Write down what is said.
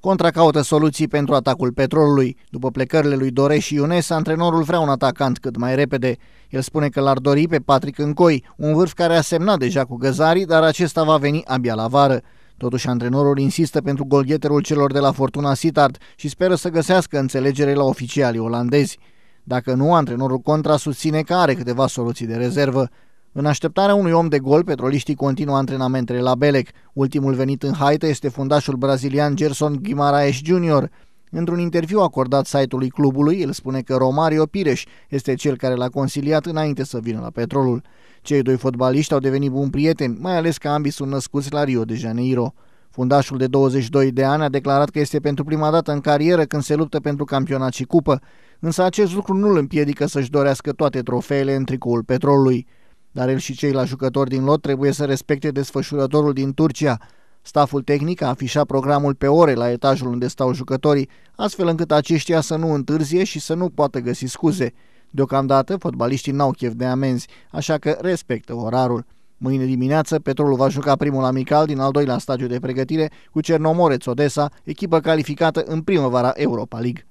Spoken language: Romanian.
Contra caută soluții pentru atacul petrolului. După plecările lui Dore și Iunes, antrenorul vrea un atacant cât mai repede. El spune că l-ar dori pe Patrick Încoi, un vârf care a semnat deja cu găzarii, dar acesta va veni abia la vară. Totuși, antrenorul insistă pentru golgheterul celor de la Fortuna Sittard și speră să găsească înțelegere la oficialii olandezi. Dacă nu, antrenorul Contra susține că are câteva soluții de rezervă. În așteptarea unui om de gol, petroliștii continuă antrenamentele la Belec. Ultimul venit în haită este fundașul brazilian Gerson Guimaraes Jr., Într-un interviu acordat site-ului clubului, el spune că Romario Pireș este cel care l-a consiliat înainte să vină la petrolul. Cei doi fotbaliști au devenit buni prieteni, mai ales că ambii sunt născuți la Rio de Janeiro. Fundașul de 22 de ani a declarat că este pentru prima dată în carieră când se luptă pentru campionat și cupă, însă acest lucru nu îl împiedică să-și dorească toate trofeele în tricoul petrolului dar el și ceilalți jucători din lot trebuie să respecte desfășurătorul din Turcia. Staful tehnic a afișat programul pe ore la etajul unde stau jucătorii, astfel încât aceștia să nu întârzie și să nu poată găsi scuze. Deocamdată, fotbaliștii n-au chef de amenzi, așa că respectă orarul. Mâine dimineață, Petrolul va juca primul amical din al doilea stadiu de pregătire cu Cernomoreț Odessa, echipă calificată în primăvara Europa League.